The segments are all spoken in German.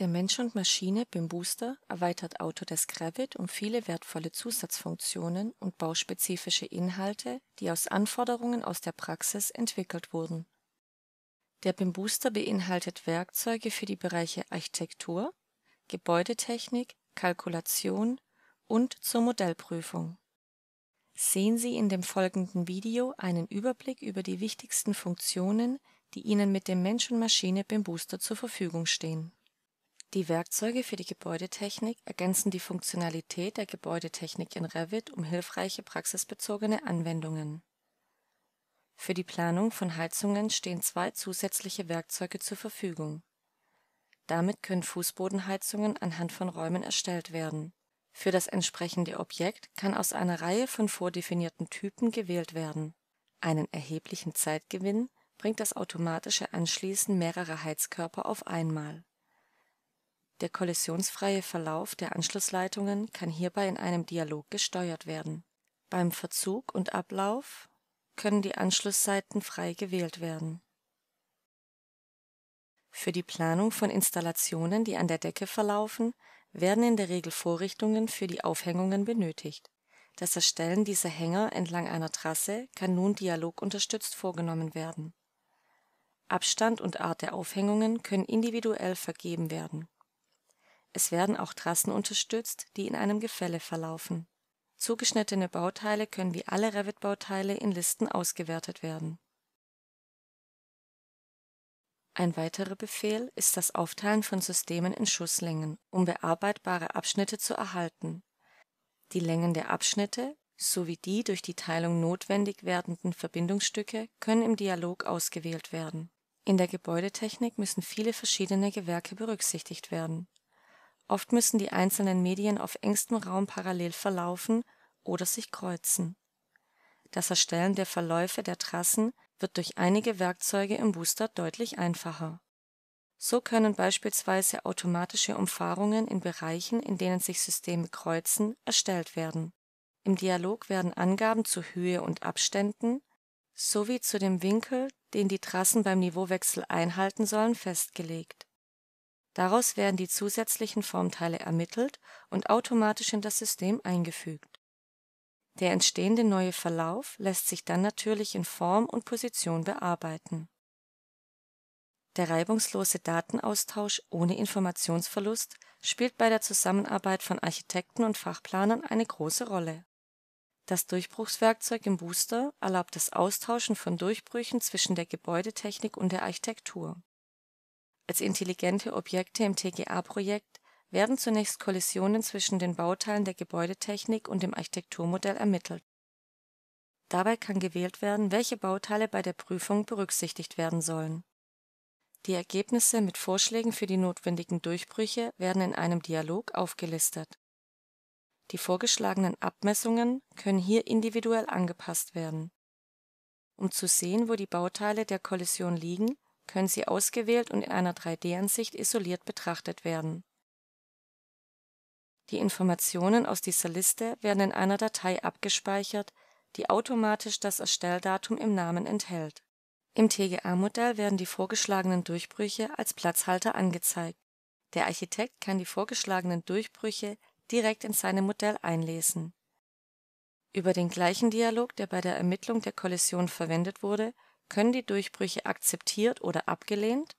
Der Mensch und Maschine beim Booster erweitert Autodesk Revit um viele wertvolle Zusatzfunktionen und bauspezifische Inhalte, die aus Anforderungen aus der Praxis entwickelt wurden. Der BIM Booster beinhaltet Werkzeuge für die Bereiche Architektur, Gebäudetechnik, Kalkulation und zur Modellprüfung. Sehen Sie in dem folgenden Video einen Überblick über die wichtigsten Funktionen, die Ihnen mit dem Mensch und Maschine BIM Booster zur Verfügung stehen die Werkzeuge für die Gebäudetechnik ergänzen die Funktionalität der Gebäudetechnik in Revit um hilfreiche praxisbezogene Anwendungen. Für die Planung von Heizungen stehen zwei zusätzliche Werkzeuge zur Verfügung. Damit können Fußbodenheizungen anhand von Räumen erstellt werden. Für das entsprechende Objekt kann aus einer Reihe von vordefinierten Typen gewählt werden. Einen erheblichen Zeitgewinn bringt das automatische Anschließen mehrerer Heizkörper auf einmal der kollisionsfreie Verlauf der Anschlussleitungen kann hierbei in einem Dialog gesteuert werden. Beim Verzug und Ablauf können die Anschlussseiten frei gewählt werden. Für die Planung von Installationen, die an der Decke verlaufen, werden in der Regel Vorrichtungen für die Aufhängungen benötigt. Das Erstellen dieser Hänger entlang einer Trasse kann nun dialogunterstützt vorgenommen werden. Abstand und Art der Aufhängungen können individuell vergeben werden es werden auch Trassen unterstützt, die in einem Gefälle verlaufen. Zugeschnittene Bauteile können wie alle Revit-Bauteile in Listen ausgewertet werden. Ein weiterer Befehl ist das Aufteilen von Systemen in Schusslängen, um bearbeitbare Abschnitte zu erhalten. Die Längen der Abschnitte sowie die durch die Teilung notwendig werdenden Verbindungsstücke können im Dialog ausgewählt werden. In der Gebäudetechnik müssen viele verschiedene Gewerke berücksichtigt werden Oft müssen die einzelnen Medien auf engstem Raum parallel verlaufen oder sich kreuzen. Das Erstellen der Verläufe der Trassen wird durch einige Werkzeuge im Booster deutlich einfacher. So können beispielsweise automatische Umfahrungen in Bereichen, in denen sich Systeme kreuzen, erstellt werden. Im Dialog werden Angaben zu Höhe und Abständen sowie zu dem Winkel, den die Trassen beim Niveauwechsel einhalten sollen, festgelegt Daraus werden die zusätzlichen Formteile ermittelt und automatisch in das System eingefügt. Der entstehende neue Verlauf lässt sich dann natürlich in Form und Position bearbeiten. Der reibungslose Datenaustausch ohne Informationsverlust spielt bei der Zusammenarbeit von Architekten und Fachplanern eine große Rolle. Das Durchbruchswerkzeug im Booster erlaubt das Austauschen von Durchbrüchen zwischen der Gebäudetechnik und der Architektur als intelligente Objekte im TGA-Projekt werden zunächst Kollisionen zwischen den Bauteilen der Gebäudetechnik und dem Architekturmodell ermittelt. Dabei kann gewählt werden, welche Bauteile bei der Prüfung berücksichtigt werden sollen. Die Ergebnisse mit Vorschlägen für die notwendigen Durchbrüche werden in einem Dialog aufgelistet. Die vorgeschlagenen Abmessungen können hier individuell angepasst werden. Um zu sehen, wo die Bauteile der Kollision liegen, können sie ausgewählt und in einer 3D-Ansicht isoliert betrachtet werden. Die Informationen aus dieser Liste werden in einer Datei abgespeichert, die automatisch das Erstelldatum im Namen enthält. Im TGA-Modell werden die vorgeschlagenen Durchbrüche als Platzhalter angezeigt. Der Architekt kann die vorgeschlagenen Durchbrüche direkt in seinem Modell einlesen. Über den gleichen Dialog, der bei der Ermittlung der Kollision verwendet wurde, können die Durchbrüche akzeptiert oder abgelehnt,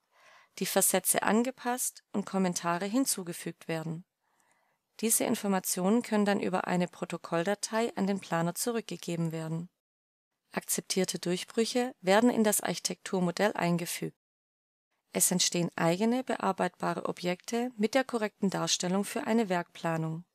die Versätze angepasst und Kommentare hinzugefügt werden. Diese Informationen können dann über eine Protokolldatei an den Planer zurückgegeben werden. Akzeptierte Durchbrüche werden in das Architekturmodell eingefügt. Es entstehen eigene bearbeitbare Objekte mit der korrekten Darstellung für eine Werkplanung